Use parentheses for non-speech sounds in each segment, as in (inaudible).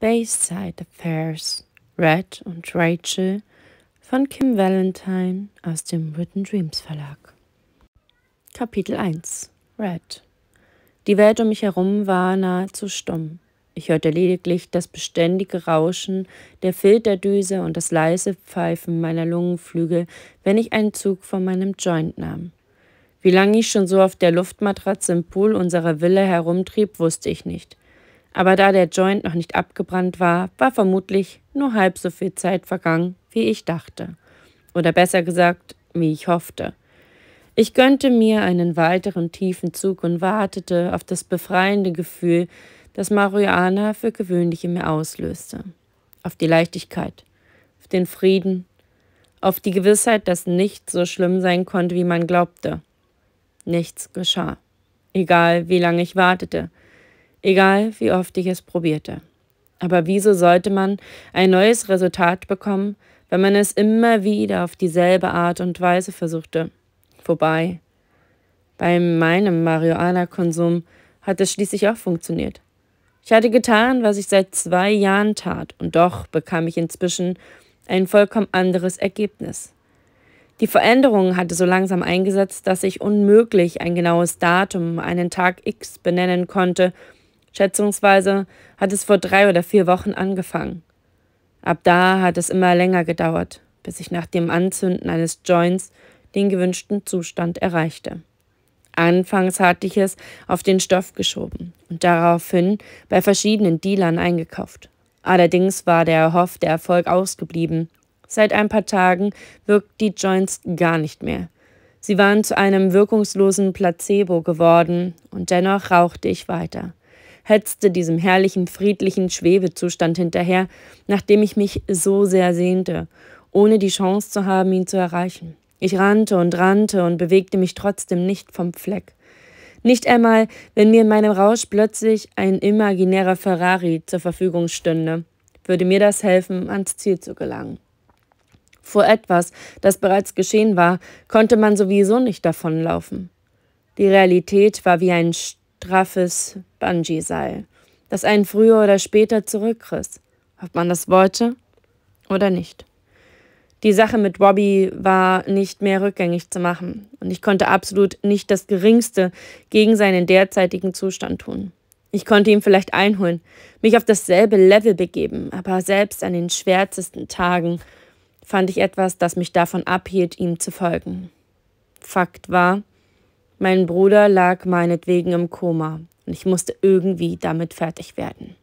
Bayside Affairs, Red und Rachel von Kim Valentine aus dem Written Dreams Verlag. Kapitel 1 Red Die Welt um mich herum war nahezu stumm. Ich hörte lediglich das beständige Rauschen der Filterdüse und das leise Pfeifen meiner Lungenflügel, wenn ich einen Zug von meinem Joint nahm. Wie lange ich schon so auf der Luftmatratze im Pool unserer Villa herumtrieb, wusste ich nicht aber da der Joint noch nicht abgebrannt war, war vermutlich nur halb so viel Zeit vergangen, wie ich dachte. Oder besser gesagt, wie ich hoffte. Ich gönnte mir einen weiteren tiefen Zug und wartete auf das befreiende Gefühl, das Marihuana für gewöhnlich in mir auslöste. Auf die Leichtigkeit, auf den Frieden, auf die Gewissheit, dass nichts so schlimm sein konnte, wie man glaubte. Nichts geschah. Egal, wie lange ich wartete egal wie oft ich es probierte. Aber wieso sollte man ein neues Resultat bekommen, wenn man es immer wieder auf dieselbe Art und Weise versuchte? Wobei, bei meinem Marihuana-Konsum hat es schließlich auch funktioniert. Ich hatte getan, was ich seit zwei Jahren tat, und doch bekam ich inzwischen ein vollkommen anderes Ergebnis. Die Veränderung hatte so langsam eingesetzt, dass ich unmöglich ein genaues Datum, einen Tag X benennen konnte, Schätzungsweise hat es vor drei oder vier Wochen angefangen. Ab da hat es immer länger gedauert, bis ich nach dem Anzünden eines Joints den gewünschten Zustand erreichte. Anfangs hatte ich es auf den Stoff geschoben und daraufhin bei verschiedenen Dealern eingekauft. Allerdings war der erhoffte Erfolg ausgeblieben. Seit ein paar Tagen wirkten die Joints gar nicht mehr. Sie waren zu einem wirkungslosen Placebo geworden und dennoch rauchte ich weiter hetzte diesem herrlichen, friedlichen Schwebezustand hinterher, nach dem ich mich so sehr sehnte, ohne die Chance zu haben, ihn zu erreichen. Ich rannte und rannte und bewegte mich trotzdem nicht vom Fleck. Nicht einmal, wenn mir in meinem Rausch plötzlich ein imaginärer Ferrari zur Verfügung stünde, würde mir das helfen, ans Ziel zu gelangen. Vor etwas, das bereits geschehen war, konnte man sowieso nicht davonlaufen. Die Realität war wie ein straffes Bungee-Seil, das einen früher oder später zurückriss, ob man das wollte oder nicht. Die Sache mit Robbie war nicht mehr rückgängig zu machen und ich konnte absolut nicht das Geringste gegen seinen derzeitigen Zustand tun. Ich konnte ihn vielleicht einholen, mich auf dasselbe Level begeben, aber selbst an den schwärzesten Tagen fand ich etwas, das mich davon abhielt, ihm zu folgen. Fakt war, mein Bruder lag meinetwegen im Koma und ich musste irgendwie damit fertig werden.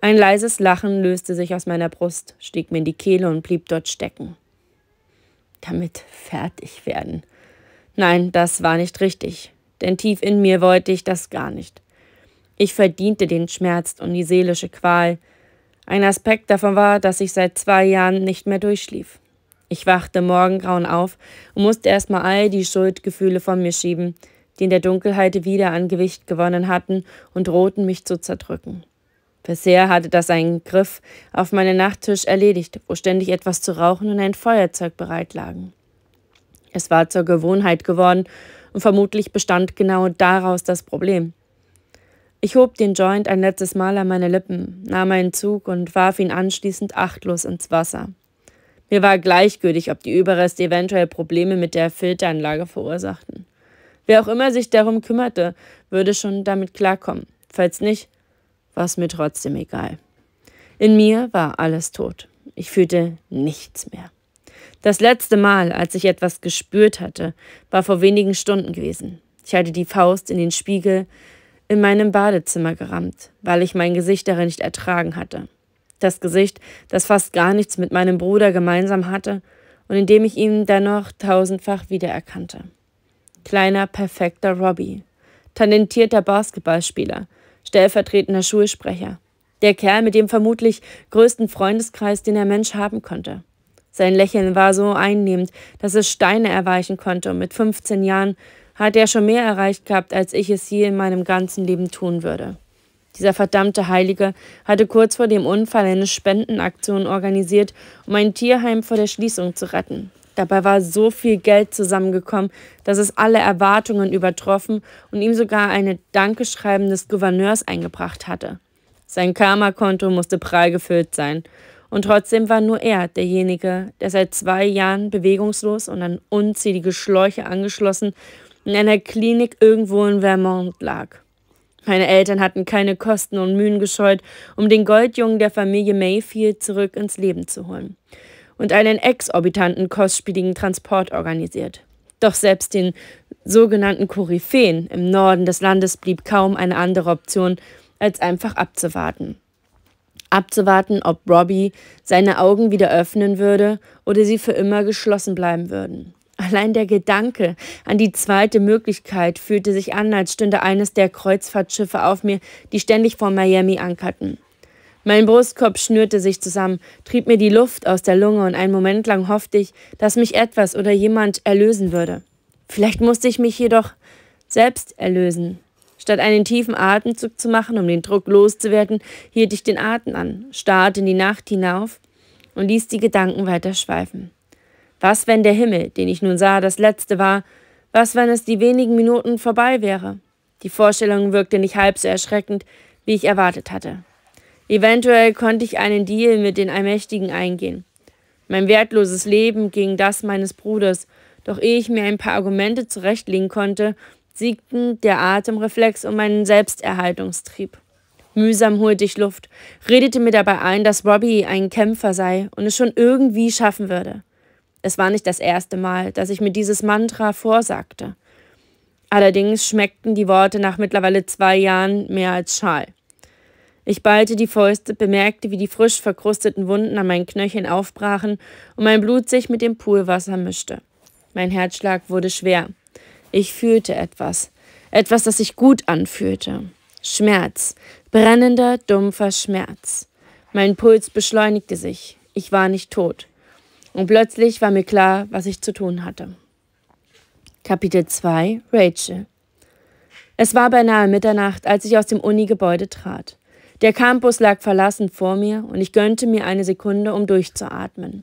Ein leises Lachen löste sich aus meiner Brust, stieg mir in die Kehle und blieb dort stecken. Damit fertig werden. Nein, das war nicht richtig, denn tief in mir wollte ich das gar nicht. Ich verdiente den Schmerz und die seelische Qual. Ein Aspekt davon war, dass ich seit zwei Jahren nicht mehr durchschlief. Ich wachte morgengrauen auf und musste erstmal all die Schuldgefühle von mir schieben, die in der Dunkelheit wieder an Gewicht gewonnen hatten und drohten, mich zu zerdrücken. Bisher hatte das einen Griff auf meinen Nachttisch erledigt, wo ständig etwas zu rauchen und ein Feuerzeug bereit lagen. Es war zur Gewohnheit geworden und vermutlich bestand genau daraus das Problem. Ich hob den Joint ein letztes Mal an meine Lippen, nahm einen Zug und warf ihn anschließend achtlos ins Wasser. Mir war gleichgültig, ob die Überreste eventuell Probleme mit der Filteranlage verursachten. Wer auch immer sich darum kümmerte, würde schon damit klarkommen. Falls nicht, war es mir trotzdem egal. In mir war alles tot. Ich fühlte nichts mehr. Das letzte Mal, als ich etwas gespürt hatte, war vor wenigen Stunden gewesen. Ich hatte die Faust in den Spiegel in meinem Badezimmer gerammt, weil ich mein Gesicht darin nicht ertragen hatte. Das Gesicht, das fast gar nichts mit meinem Bruder gemeinsam hatte und in dem ich ihn dennoch tausendfach wiedererkannte. Kleiner, perfekter Robbie. Talentierter Basketballspieler, stellvertretender Schulsprecher. Der Kerl mit dem vermutlich größten Freundeskreis, den der Mensch haben konnte. Sein Lächeln war so einnehmend, dass es Steine erweichen konnte und mit 15 Jahren hat er schon mehr erreicht gehabt, als ich es je in meinem ganzen Leben tun würde. Dieser verdammte Heilige hatte kurz vor dem Unfall eine Spendenaktion organisiert, um ein Tierheim vor der Schließung zu retten. Dabei war so viel Geld zusammengekommen, dass es alle Erwartungen übertroffen und ihm sogar eine Dankeschreiben des Gouverneurs eingebracht hatte. Sein Karma-Konto musste prall gefüllt sein. Und trotzdem war nur er derjenige, der seit zwei Jahren bewegungslos und an unzählige Schläuche angeschlossen in einer Klinik irgendwo in Vermont lag. Meine Eltern hatten keine Kosten und Mühen gescheut, um den Goldjungen der Familie Mayfield zurück ins Leben zu holen und einen exorbitanten kostspieligen Transport organisiert. Doch selbst den sogenannten Koryphäen im Norden des Landes blieb kaum eine andere Option, als einfach abzuwarten. Abzuwarten, ob Robbie seine Augen wieder öffnen würde oder sie für immer geschlossen bleiben würden. Allein der Gedanke an die zweite Möglichkeit fühlte sich an, als stünde eines der Kreuzfahrtschiffe auf mir, die ständig vor Miami ankerten. Mein Brustkorb schnürte sich zusammen, trieb mir die Luft aus der Lunge und einen Moment lang hoffte ich, dass mich etwas oder jemand erlösen würde. Vielleicht musste ich mich jedoch selbst erlösen. Statt einen tiefen Atemzug zu machen, um den Druck loszuwerden, hielt ich den Atem an, starrte in die Nacht hinauf und ließ die Gedanken weiter schweifen. Was, wenn der Himmel, den ich nun sah, das letzte war? Was, wenn es die wenigen Minuten vorbei wäre? Die Vorstellung wirkte nicht halb so erschreckend, wie ich erwartet hatte. Eventuell konnte ich einen Deal mit den Allmächtigen eingehen. Mein wertloses Leben gegen das meines Bruders, doch ehe ich mir ein paar Argumente zurechtlegen konnte, siegten der Atemreflex und mein Selbsterhaltungstrieb. Mühsam holte ich Luft, redete mir dabei ein, dass Robbie ein Kämpfer sei und es schon irgendwie schaffen würde. Es war nicht das erste Mal, dass ich mir dieses Mantra vorsagte. Allerdings schmeckten die Worte nach mittlerweile zwei Jahren mehr als Schal. Ich ballte die Fäuste, bemerkte, wie die frisch verkrusteten Wunden an meinen Knöcheln aufbrachen und mein Blut sich mit dem Poolwasser mischte. Mein Herzschlag wurde schwer. Ich fühlte etwas. Etwas, das sich gut anfühlte. Schmerz. Brennender, dumpfer Schmerz. Mein Puls beschleunigte sich. Ich war nicht tot. Und plötzlich war mir klar, was ich zu tun hatte. Kapitel 2 Rachel Es war beinahe Mitternacht, als ich aus dem Uni-Gebäude trat. Der Campus lag verlassen vor mir und ich gönnte mir eine Sekunde, um durchzuatmen.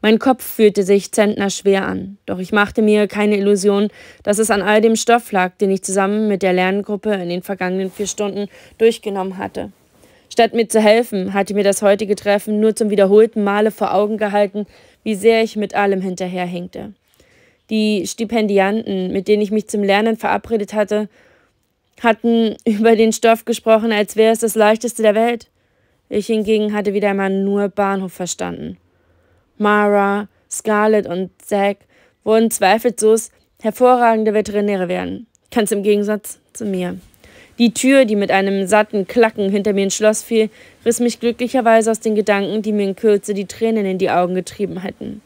Mein Kopf fühlte sich zentnerschwer an, doch ich machte mir keine Illusion, dass es an all dem Stoff lag, den ich zusammen mit der Lerngruppe in den vergangenen vier Stunden durchgenommen hatte. Statt mir zu helfen, hatte mir das heutige Treffen nur zum wiederholten Male vor Augen gehalten, wie sehr ich mit allem hinterherhinkte. Die Stipendianten, mit denen ich mich zum Lernen verabredet hatte, hatten (laughs) über den Stoff gesprochen, als wäre es das leichteste der Welt. Ich hingegen hatte wieder einmal nur Bahnhof verstanden. Mara, Scarlett und Zack wurden zweifellos hervorragende Veterinäre werden. Ganz im Gegensatz zu mir. Die Tür, die mit einem satten Klacken hinter mir ins Schloss fiel, riss mich glücklicherweise aus den Gedanken, die mir in Kürze die Tränen in die Augen getrieben hätten.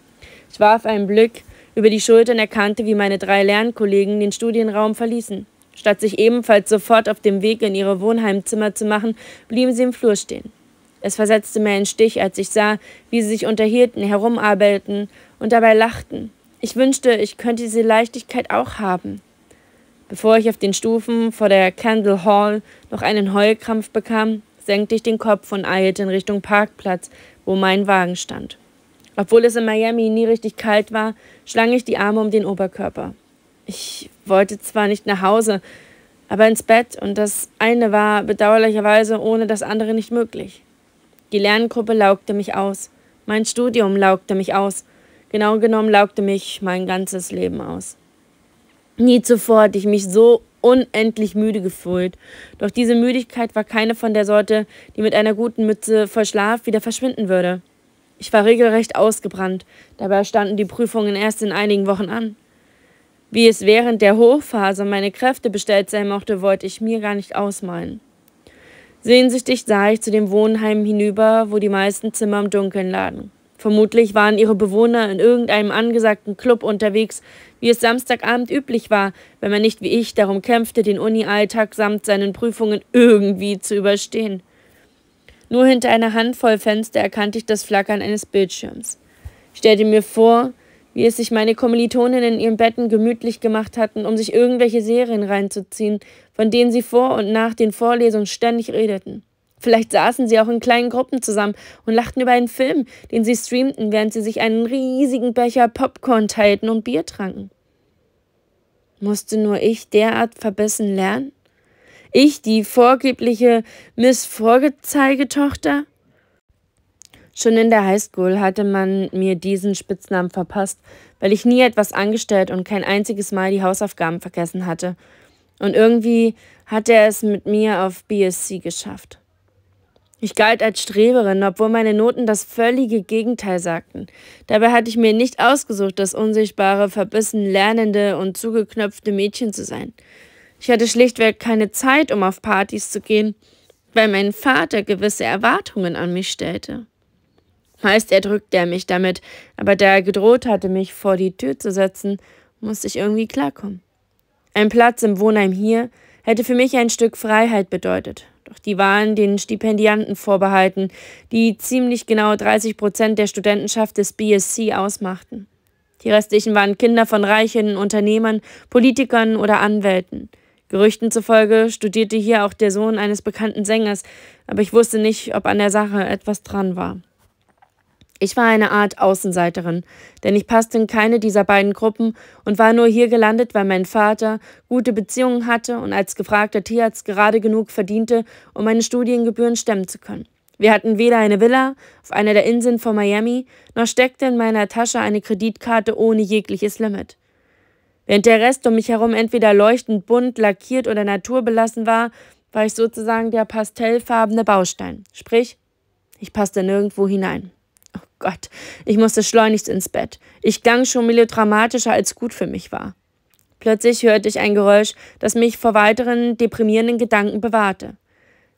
Ich warf einen Blick über die Schulter und erkannte, wie meine drei Lernkollegen den Studienraum verließen. Statt sich ebenfalls sofort auf dem Weg in ihre Wohnheimzimmer zu machen, blieben sie im Flur stehen. Es versetzte mir einen Stich, als ich sah, wie sie sich unterhielten, herumarbeiteten und dabei lachten. Ich wünschte, ich könnte diese Leichtigkeit auch haben. Bevor ich auf den Stufen vor der Candle Hall noch einen Heulkrampf bekam, senkte ich den Kopf und eilte in Richtung Parkplatz, wo mein Wagen stand. Obwohl es in Miami nie richtig kalt war, schlang ich die Arme um den Oberkörper. Ich wollte zwar nicht nach Hause, aber ins Bett und das eine war bedauerlicherweise ohne das andere nicht möglich. Die Lerngruppe laugte mich aus, mein Studium laugte mich aus, genau genommen laugte mich mein ganzes Leben aus. Nie zuvor hatte ich mich so unendlich müde gefühlt, doch diese Müdigkeit war keine von der Sorte, die mit einer guten Mütze voll Schlaf wieder verschwinden würde. Ich war regelrecht ausgebrannt, dabei standen die Prüfungen erst in einigen Wochen an. Wie es während der Hochphase meine Kräfte bestellt sein mochte, wollte ich mir gar nicht ausmalen. Sehnsüchtig sah ich zu dem Wohnheim hinüber, wo die meisten Zimmer im Dunkeln lagen. Vermutlich waren ihre Bewohner in irgendeinem angesagten Club unterwegs, wie es Samstagabend üblich war, wenn man nicht wie ich darum kämpfte, den Uni-Alltag samt seinen Prüfungen irgendwie zu überstehen. Nur hinter einer Handvoll Fenster erkannte ich das Flackern eines Bildschirms. Ich stellte mir vor, wie es sich meine Kommilitonen in ihren Betten gemütlich gemacht hatten, um sich irgendwelche Serien reinzuziehen, von denen sie vor und nach den Vorlesungen ständig redeten. Vielleicht saßen sie auch in kleinen Gruppen zusammen und lachten über einen Film, den sie streamten, während sie sich einen riesigen Becher Popcorn teilten und Bier tranken. Musste nur ich derart verbissen lernen? Ich, die vorgebliche Miss Vorgezeigetochter? Schon in der Highschool hatte man mir diesen Spitznamen verpasst, weil ich nie etwas angestellt und kein einziges Mal die Hausaufgaben vergessen hatte. Und irgendwie hatte er es mit mir auf BSC geschafft. Ich galt als Streberin, obwohl meine Noten das völlige Gegenteil sagten. Dabei hatte ich mir nicht ausgesucht, das unsichtbare, verbissen lernende und zugeknöpfte Mädchen zu sein. Ich hatte schlichtweg keine Zeit, um auf Partys zu gehen, weil mein Vater gewisse Erwartungen an mich stellte. Meist erdrückte er mich damit, aber da er gedroht hatte, mich vor die Tür zu setzen, musste ich irgendwie klarkommen. Ein Platz im Wohnheim hier hätte für mich ein Stück Freiheit bedeutet. Doch die waren den Stipendianten vorbehalten, die ziemlich genau 30 Prozent der Studentenschaft des BSC ausmachten. Die restlichen waren Kinder von reichen Unternehmern, Politikern oder Anwälten. Gerüchten zufolge studierte hier auch der Sohn eines bekannten Sängers, aber ich wusste nicht, ob an der Sache etwas dran war. Ich war eine Art Außenseiterin, denn ich passte in keine dieser beiden Gruppen und war nur hier gelandet, weil mein Vater gute Beziehungen hatte und als gefragter Tierarzt gerade genug verdiente, um meine Studiengebühren stemmen zu können. Wir hatten weder eine Villa auf einer der Inseln von Miami, noch steckte in meiner Tasche eine Kreditkarte ohne jegliches Limit. Während der Rest um mich herum entweder leuchtend bunt, lackiert oder naturbelassen war, war ich sozusagen der pastellfarbene Baustein, sprich, ich passte nirgendwo hinein. Gott, ich musste schleunigst ins Bett. Ich klang schon melodramatischer, als gut für mich war. Plötzlich hörte ich ein Geräusch, das mich vor weiteren deprimierenden Gedanken bewahrte.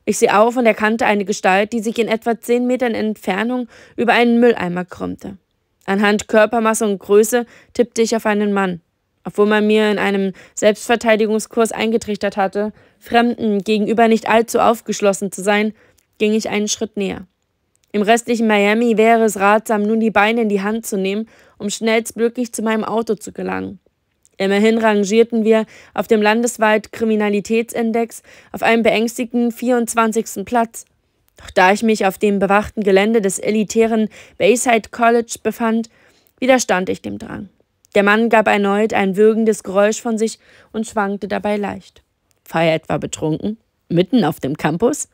Ich sah auf und erkannte eine Gestalt, die sich in etwa zehn Metern Entfernung über einen Mülleimer krümmte. Anhand Körpermasse und Größe tippte ich auf einen Mann. Obwohl man mir in einem Selbstverteidigungskurs eingetrichtert hatte, Fremden gegenüber nicht allzu aufgeschlossen zu sein, ging ich einen Schritt näher. Im restlichen Miami wäre es ratsam, nun die Beine in die Hand zu nehmen, um schnellstmöglich zu meinem Auto zu gelangen. Immerhin rangierten wir auf dem landesweit Kriminalitätsindex auf einem beängstigenden 24. Platz. Doch da ich mich auf dem bewachten Gelände des elitären Bayside College befand, widerstand ich dem Drang. Der Mann gab erneut ein würgendes Geräusch von sich und schwankte dabei leicht. War er etwa betrunken? Mitten auf dem Campus?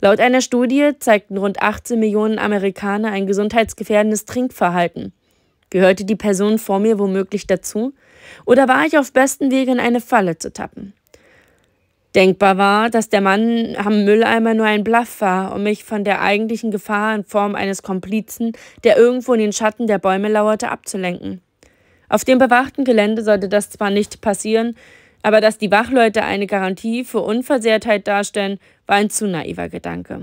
Laut einer Studie zeigten rund 18 Millionen Amerikaner ein gesundheitsgefährdendes Trinkverhalten. Gehörte die Person vor mir womöglich dazu? Oder war ich auf besten Wege in eine Falle zu tappen? Denkbar war, dass der Mann am Mülleimer nur ein Bluff war, um mich von der eigentlichen Gefahr in Form eines Komplizen, der irgendwo in den Schatten der Bäume lauerte, abzulenken. Auf dem bewachten Gelände sollte das zwar nicht passieren, aber dass die Wachleute eine Garantie für Unversehrtheit darstellen, war ein zu naiver Gedanke.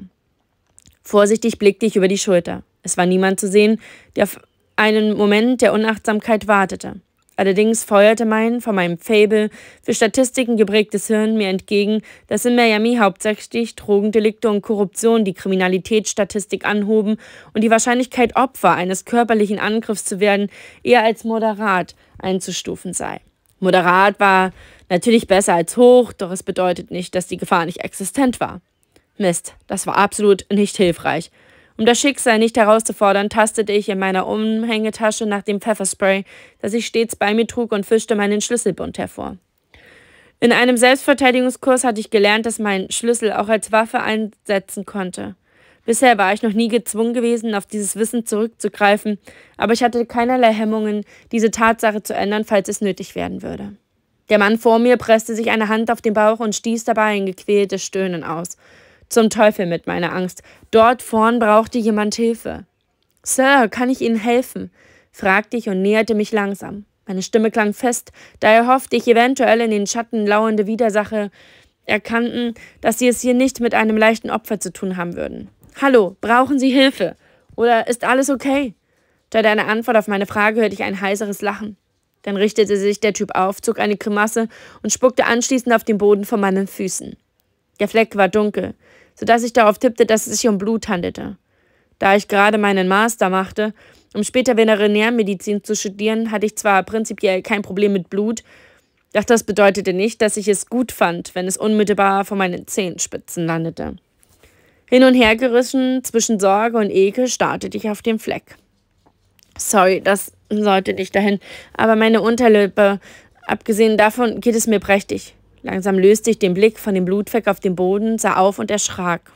Vorsichtig blickte ich über die Schulter. Es war niemand zu sehen, der auf einen Moment der Unachtsamkeit wartete. Allerdings feuerte mein von meinem Fable für Statistiken geprägtes Hirn mir entgegen, dass in Miami hauptsächlich Drogendelikte und Korruption die Kriminalitätsstatistik anhoben und die Wahrscheinlichkeit, Opfer eines körperlichen Angriffs zu werden, eher als moderat einzustufen sei. Moderat war natürlich besser als hoch, doch es bedeutet nicht, dass die Gefahr nicht existent war. Mist, das war absolut nicht hilfreich. Um das Schicksal nicht herauszufordern, tastete ich in meiner Umhängetasche nach dem Pfefferspray, das ich stets bei mir trug, und fischte meinen Schlüsselbund hervor. In einem Selbstverteidigungskurs hatte ich gelernt, dass mein Schlüssel auch als Waffe einsetzen konnte. Bisher war ich noch nie gezwungen gewesen, auf dieses Wissen zurückzugreifen, aber ich hatte keinerlei Hemmungen, diese Tatsache zu ändern, falls es nötig werden würde. Der Mann vor mir presste sich eine Hand auf den Bauch und stieß dabei ein gequältes Stöhnen aus. Zum Teufel mit meiner Angst. Dort vorn brauchte jemand Hilfe. Sir, kann ich Ihnen helfen? fragte ich und näherte mich langsam. Meine Stimme klang fest, daher hoffte ich eventuell in den Schatten lauernde Widersacher erkannten, dass sie es hier nicht mit einem leichten Opfer zu tun haben würden. Hallo, brauchen Sie Hilfe? Oder ist alles okay? Statt einer Antwort auf meine Frage hörte ich ein heiseres Lachen. Dann richtete sich der Typ auf, zog eine Grimasse und spuckte anschließend auf den Boden vor meinen Füßen. Der Fleck war dunkel, sodass ich darauf tippte, dass es sich um Blut handelte. Da ich gerade meinen Master machte, um später Veterinärmedizin zu studieren, hatte ich zwar prinzipiell kein Problem mit Blut, doch das bedeutete nicht, dass ich es gut fand, wenn es unmittelbar vor meinen Zehenspitzen landete. Hin und her gerissen zwischen Sorge und Ekel startete ich auf den Fleck. Sorry, das sollte nicht dahin, aber meine Unterlippe, abgesehen davon, geht es mir prächtig. Langsam löste ich den Blick von dem Blutfleck auf den Boden, sah auf und erschrak.